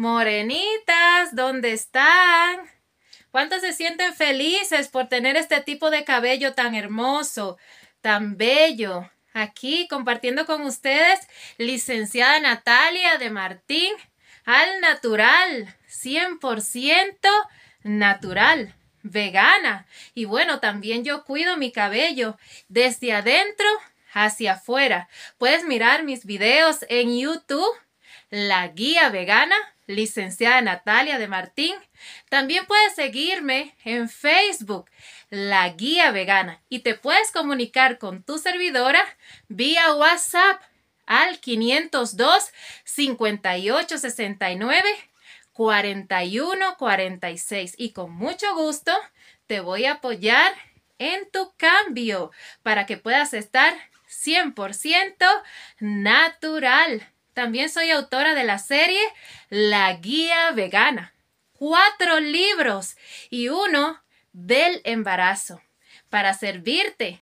Morenitas, ¿dónde están? ¿Cuántas se sienten felices por tener este tipo de cabello tan hermoso, tan bello? Aquí compartiendo con ustedes, licenciada Natalia de Martín, al natural, 100% natural, vegana. Y bueno, también yo cuido mi cabello desde adentro hacia afuera. Puedes mirar mis videos en YouTube la Guía Vegana, licenciada Natalia de Martín. También puedes seguirme en Facebook, La Guía Vegana, y te puedes comunicar con tu servidora vía WhatsApp al 502 5869 4146 y con mucho gusto te voy a apoyar en tu cambio para que puedas estar 100% natural. También soy autora de la serie La Guía Vegana. Cuatro libros y uno del embarazo para servirte